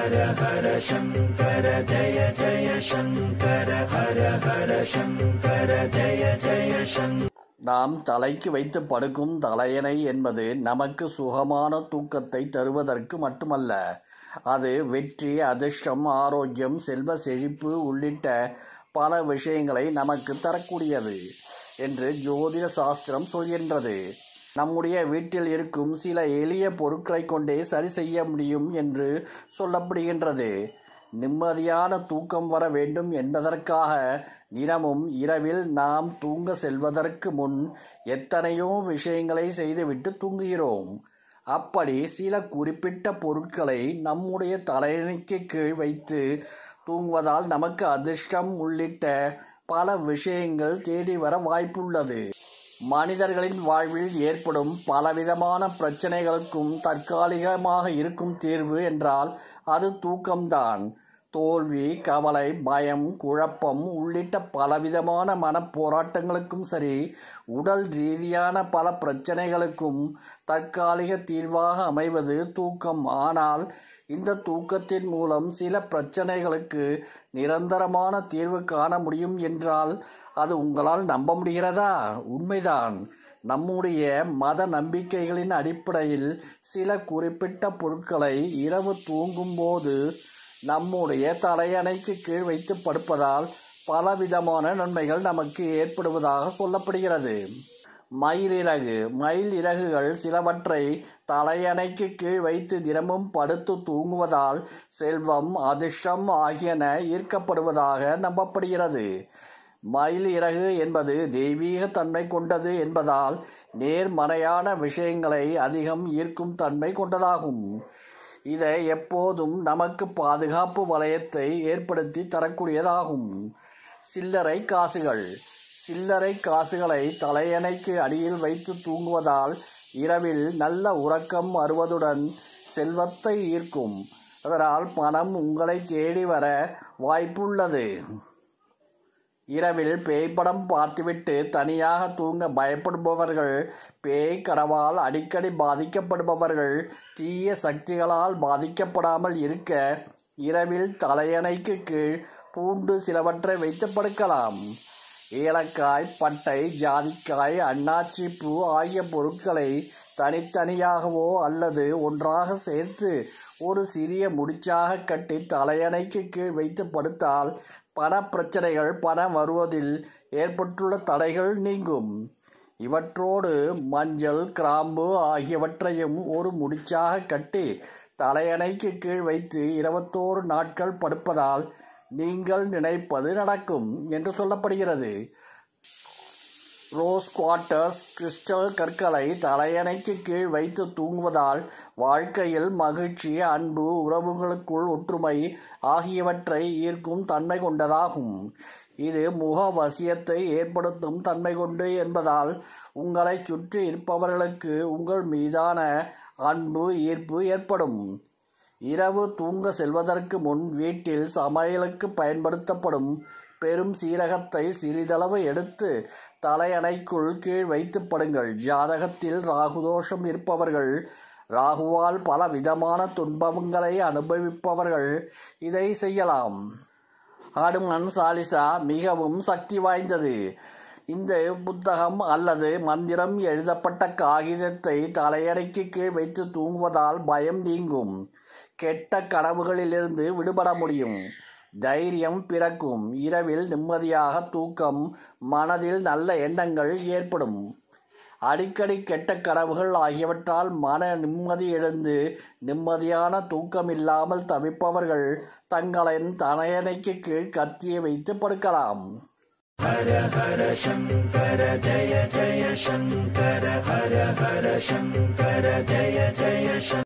ஹர ஹர சங்கர ஜய ஜய சங்கர ஹர ஹர சங்கர ஜய ஜய சங்கர நாம் தலைக்கு வைத்து படுக்கும் தலையணை என்பது நமக்கு சுகமான தூக்கத்தை தருவதற்கு மட்டுமல்ல அது வெற்றி அதிர்ஷ்டம் ஆரோக்கியம் செல்வ செழிப்பு உள்ளிட்ட பல விஷயங்களை நமக்கு தரக்கூடியது என்று ஜோதிட சாஸ்திரம் சொல்கின்றது நம்முடைய வீட்டில் இருக்கும் சில எளிய பொருட்களை கொண்டே சரி செய்ய முடியும் என்று சொல்லப்படுகின்றது நிம்மதியான தூக்கம் வர வேண்டும் என்பதற்காக தினமும் இரவில் நாம் தூங்க செல்வதற்கு முன் எத்தனையோ விஷயங்களை செய்துவிட்டு தூங்குகிறோம் அப்படி சில குறிப்பிட்ட பொருட்களை நம்முடைய தலையணிக்கு கீழ் வைத்து தூங்குவதால் நமக்கு அதிர்ஷ்டம் உள்ளிட்ட பல விஷயங்கள் தேடி வர வாய்ப்புள்ளது மனிதர்களின் வாழ்வில் ஏற்படும் பலவிதமான பிரச்சனைகளுக்கும் தற்காலிகமாக இருக்கும் தீர்வு என்றால் அது தூக்கம்தான் தோல்வி கவலை பயம் குழப்பம் உள்ளிட்ட பலவிதமான மனப்போராட்டங்களுக்கும் சரி உடல் ரீதியான பல பிரச்சனைகளுக்கும் தற்காலிக தீர்வாக அமைவது தூக்கம் ஆனால் இந்த தூக்கத்தின் மூலம் சில பிரச்சனைகளுக்கு நிரந்தரமான தீர்வு காண முடியும் என்றால் அது உங்களால் நம்ப முடிகிறதா உண்மைதான் நம்முடைய மத நம்பிக்கைகளின் அடிப்படையில் சில குறிப்பிட்ட பொருட்களை இரவு தூங்கும்போது நம்முடைய தலையணைக்கு கீழ் வைத்து படுப்பதால் பலவிதமான நன்மைகள் நமக்கு ஏற்படுவதாக சொல்லப்படுகிறது மயிலிறகு மயில் இறகுகள் சிலவற்றை தலையணைக்கு கீழ் வைத்து தினமும் படுத்து தூங்குவதால் செல்வம் அதிர்ஷ்டம் ஆகியன ஈர்க்கப்படுவதாக நம்பப்படுகிறது மயில் இறகு என்பது தெய்வீக தன்மை கொண்டது என்பதால் நேர்மறையான விஷயங்களை அதிகம் ஈர்க்கும் தன்மை கொண்டதாகும் இதை எப்போதும் நமக்கு பாதுகாப்பு வலயத்தை ஏற்படுத்தி தரக்கூடியதாகும் சில்லறை காசுகள் சில்லறை காசுகளை தலையணைக்கு அடியில் வைத்து தூங்குவதால் இரவில் நல்ல உறக்கம் வருவதுடன் செல்வத்தை ஈர்க்கும் அதனால் பணம் உங்களை தேடி வர வாய்ப்புள்ளது இரவில் பேய் படம் பார்த்துவிட்டு தனியாக தூங்க பயப்படுபவர்கள் பேய் கடவால் அடிக்கடி பாதிக்கப்படுபவர்கள் தீய சக்திகளால் பாதிக்கப்படாமல் இருக்க இரவில் தலையணைக்கு கீழ் பூண்டு சிலவற்றை வைத்து படுக்கலாம் ஏலக்காய் பட்டை ஜாதிக்காய் அன்னாச்சி பூ ஆகிய பொருட்களை தனித்தனியாகவோ அல்லது ஒன்றாக சேர்த்து ஒரு சிறிய முடிச்சாக கட்டி தலையணைக்கு கீழ் வைத்து படுத்தால் பண பிரச்சனைகள் பணம் வருவதில் ஏற்பட்டுள்ள தடைகள் நீங்கும் இவற்றோடு மஞ்சள் கிராம்பு ஆகியவற்றையும் ஒரு முடிச்சாக கட்டி தலையணைக்கு கீழ் வைத்து இருபத்தோரு நாட்கள் படுப்பதால் நீங்கள் நினைப்பது நடக்கும் என்று சொல்லப்படுகிறது ரோஸ் குவார்ட்டர்ஸ் கிறிஸ்டல் கற்களை தலையணைக்கு கீழ் வைத்து தூங்குவதால் வாழ்க்கையில் மகிழ்ச்சி அன்பு உறவுகளுக்குள் ஒற்றுமை ஆகியவற்றை ஈர்க்கும் தன்மை கொண்டதாகும் இது முக வசியத்தை ஏற்படுத்தும் தன்மை கொண்டு என்பதால் உங்களை சுற்றி இருப்பவர்களுக்கு உங்கள் மீதான அன்பு ஈர்ப்பு ஏற்படும் இரவு தூங்க செல்வதற்கு முன் வீட்டில் சமையலுக்கு பயன்படுத்தப்படும் பெரும் சீரகத்தை சிறிதளவு எடுத்து தலையணைக்குள் கீழ் வைத்து படுங்கள் ஜாதகத்தில் ராகுதோஷம் இருப்பவர்கள் ராகுவால் பல விதமான துன்பங்களை அனுபவிப்பவர்கள் இதை செய்யலாம் அடுமன் சாலிசா மிகவும் சக்தி வாய்ந்தது இந்த புத்தகம் அல்லது மந்திரம் எழுதப்பட்ட காகிதத்தை தலையணைக்கு கீழ் வைத்து தூங்குவதால் பயம் நீங்கும் கெட்ட கனவுகளிலிருந்து விடுபட முடியும் தைரியம் பிறக்கும் இரவில் நிம்மதியாக தூக்கம் மனதில் நல்ல எண்ணங்கள் ஏற்படும் அடிக்கடி கெட்ட கனவுகள் ஆகியவற்றால் மன நிம்மதி எழுந்து நிம்மதியான தூக்கம் இல்லாமல் தவிப்பவர்கள் தங்களின் தனையணைக்கு கீழ் கத்தியை வைத்து படுக்கலாம் ஹர ஹர சங்கர ஜய ஜய சங்கர ஹர ஹர சங்கர ஜய ஜய